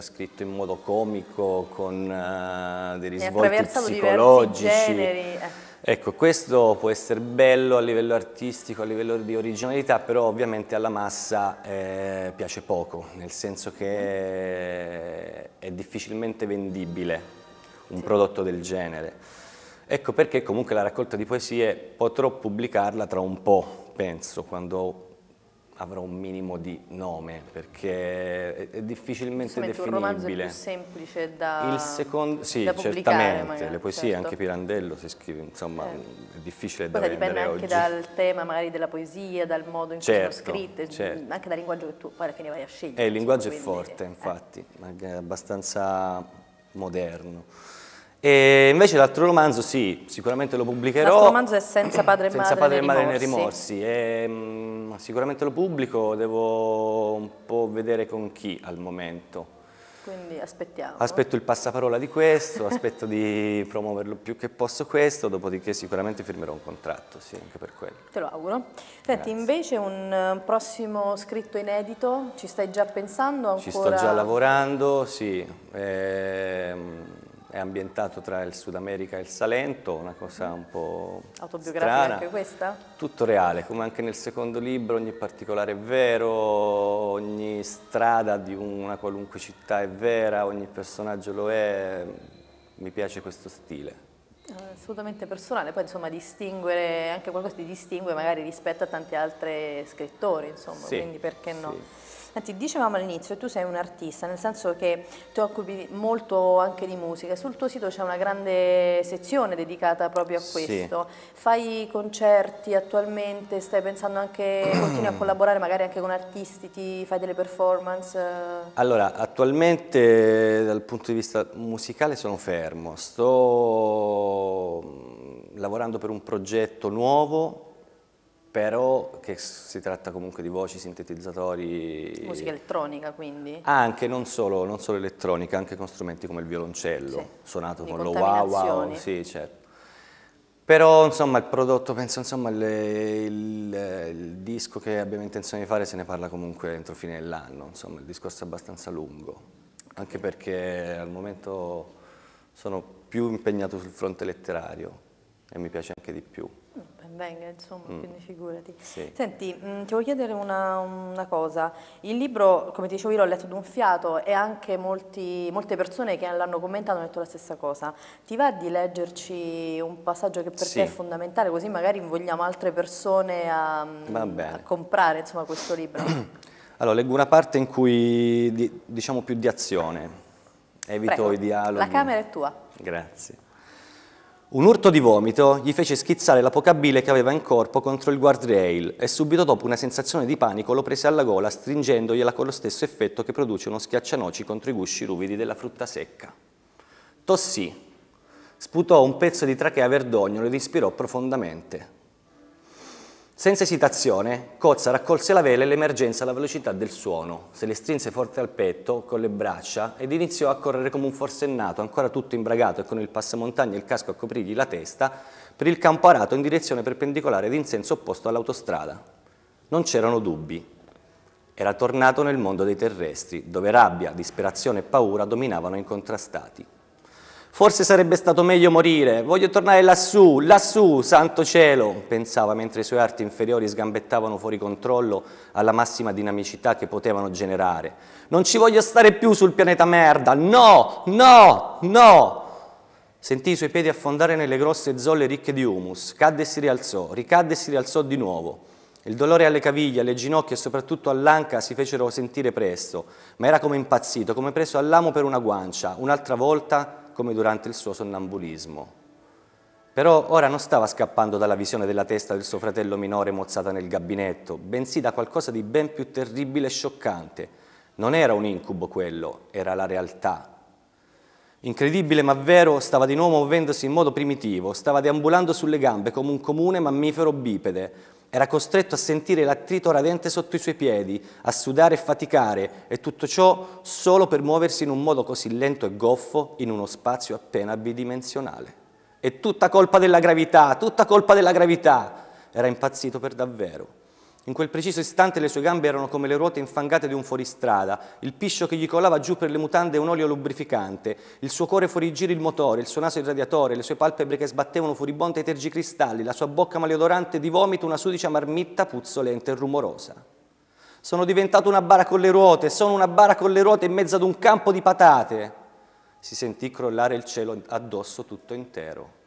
scritto in modo comico, con uh, dei risvolti psicologici. Eh. Ecco, questo può essere bello a livello artistico, a livello di originalità, però ovviamente alla massa eh, piace poco, nel senso che è difficilmente vendibile un sì. prodotto del genere. Ecco perché comunque la raccolta di poesie potrò pubblicarla tra un po', penso, quando avrà un minimo di nome perché è difficilmente definibile. un romanzo è più semplice da, Il secondo, sì, da certamente, magari, le poesie certo. anche Pirandello si scrive, insomma eh. è difficile Poi da vendere oggi. dipende anche dal tema magari della poesia, dal modo in cui certo, sono scritte, certo. anche dal linguaggio che tu poi alla fine vai a scegliere. Eh, il linguaggio insomma, è forte quindi, eh. infatti, è abbastanza moderno. E invece l'altro romanzo sì, sicuramente lo pubblicherò. L'altro romanzo è Senza padre e senza madre, padre nei, rimorsi. rimorsi. E, mh, mm, sicuramente lo pubblico, devo un po' vedere con chi al momento. Quindi aspettiamo. Aspetto il passaparola di questo, aspetto di promuoverlo più che posso questo, dopodiché sicuramente firmerò un contratto, sì, anche per quello. Te lo auguro. Senti, Grazie. invece un prossimo scritto inedito, ci stai già pensando ancora? Ci sto già lavorando, sì. Ehm è ambientato tra il Sud America e il Salento, una cosa un po' Autobiografica strana. anche questa? Tutto reale, come anche nel secondo libro, ogni particolare è vero, ogni strada di una qualunque città è vera, ogni personaggio lo è, mi piace questo stile assolutamente personale, poi insomma distinguere, anche qualcosa ti distingue magari rispetto a tanti altri scrittori, insomma, sì, quindi perché no? Sì. Anzi, dicevamo all'inizio, tu sei un artista, nel senso che ti occupi molto anche di musica. Sul tuo sito c'è una grande sezione dedicata proprio a questo. Sì. Fai concerti attualmente, stai pensando anche, continui a collaborare magari anche con artisti, ti fai delle performance? Allora, attualmente dal punto di vista musicale sono fermo, sto lavorando per un progetto nuovo, però che si tratta comunque di voci, sintetizzatori... Musica elettronica quindi? Anche, non solo, non solo elettronica, anche con strumenti come il violoncello, sì. suonato di con lo wow wow, sì certo. Però insomma il prodotto, penso insomma il, il, il, disco che abbiamo intenzione di fare se ne parla comunque entro fine dell'anno, insomma il discorso è abbastanza lungo, anche perché al momento sono più impegnato sul fronte letterario e mi piace anche di più. Ben venga, insomma, mm. quindi figurati. Sì. Senti, mh, mm, ti voglio chiedere una, una, cosa. Il libro, come ti dicevo io, l'ho letto d'un fiato e anche molti, molte persone che l'hanno commentato hanno detto la stessa cosa. Ti va di leggerci un passaggio che per sì. te è fondamentale, così magari invogliamo altre persone a, mm, a comprare insomma, questo libro? Allora, leggo una parte in cui, di, diciamo, più di azione. Evito Prego. i dialoghi. La camera è tua. Grazie. Un urto di vomito gli fece schizzare la poca bile che aveva in corpo contro il guardrail e subito dopo una sensazione di panico lo prese alla gola stringendogliela con lo stesso effetto che produce uno schiaccianoci contro i gusci ruvidi della frutta secca. Tossì, sputò un pezzo di trachea verdognolo ed ispirò profondamente. Senza esitazione, Cozza raccolse la vela e l'emergenza alla velocità del suono, se le strinse forte al petto, con le braccia, ed iniziò a correre come un forsennato, ancora tutto imbragato e con il passamontagna e il casco a coprirgli la testa, per il campo arato in direzione perpendicolare ed in senso opposto all'autostrada. Non c'erano dubbi. Era tornato nel mondo dei terrestri, dove rabbia, disperazione e paura dominavano incontrastati. Forse sarebbe stato meglio morire, voglio tornare lassù, lassù, santo cielo, pensava mentre i suoi arti inferiori sgambettavano fuori controllo alla massima dinamicità che potevano generare. Non ci voglio stare più sul pianeta merda, no, no, no! Sentì i suoi piedi affondare nelle grosse zolle ricche di humus, cadde e si rialzò, ricadde e si rialzò di nuovo. Il dolore alle caviglie, alle ginocchia e soprattutto all'anca si fecero sentire presto, ma era come impazzito, come preso all'amo per una guancia. Un'altra volta come durante il suo sonnambulismo. Però ora non stava scappando dalla visione della testa del suo fratello minore mozzata nel gabinetto, bensì da qualcosa di ben più terribile e scioccante. Non era un incubo quello, era la realtà, Incredibile ma vero, stava di nuovo muovendosi in modo primitivo, stava deambulando sulle gambe come un comune mammifero bipede. Era costretto a sentire l'attrito radente sotto i suoi piedi, a sudare e faticare, e tutto ciò solo per muoversi in un modo così lento e goffo in uno spazio appena bidimensionale. E tutta colpa della gravità, tutta colpa della gravità! Era impazzito per davvero. In quel preciso istante le sue gambe erano come le ruote infangate di un fuoristrada, il piscio che gli colava giù per le mutande un olio lubrificante, il suo cuore fuori giro il motore, il suo naso il radiatore, le sue palpebre che sbattevano furibonde i tergicristalli, la sua bocca maleodorante di vomito, una sudicia marmitta puzzolente e rumorosa. Sono diventato una bara con le ruote, sono una bara con le ruote in mezzo ad un campo di patate. Si sentì crollare il cielo addosso tutto intero.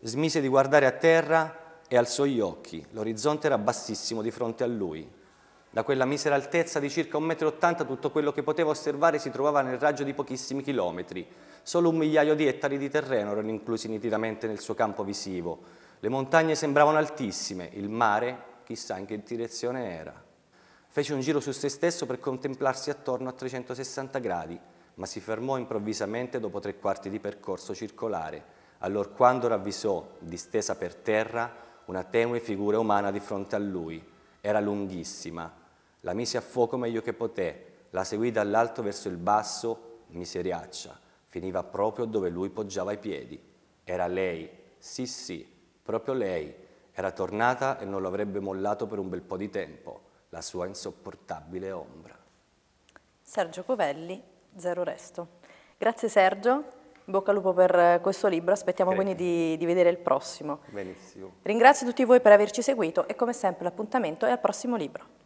Smise di guardare a terra e alzò gli occhi. L'orizzonte era bassissimo di fronte a lui. Da quella misera altezza di circa 1,80 m tutto quello che poteva osservare si trovava nel raggio di pochissimi chilometri. Solo un migliaio di ettari di terreno erano inclusi nitidamente nel suo campo visivo. Le montagne sembravano altissime, il mare chissà in che direzione era. Fece un giro su se stesso per contemplarsi attorno a 360 gradi, ma si fermò improvvisamente dopo tre quarti di percorso circolare, allorquando ravvisò, distesa per terra, una tenue figura umana di fronte a lui. Era lunghissima. La mise a fuoco meglio che poté, la seguì dall'alto verso il basso, miseriaccia. Finiva proprio dove lui poggiava i piedi. Era lei, sì sì, proprio lei. Era tornata e non lo avrebbe mollato per un bel po' di tempo, la sua insopportabile ombra. Sergio Covelli, Zero Resto. Grazie Sergio. Bocca al lupo per questo libro, aspettiamo Bene. quindi di, di, vedere il prossimo. Benissimo. Ringrazio tutti voi per averci seguito e come sempre l'appuntamento è al prossimo libro.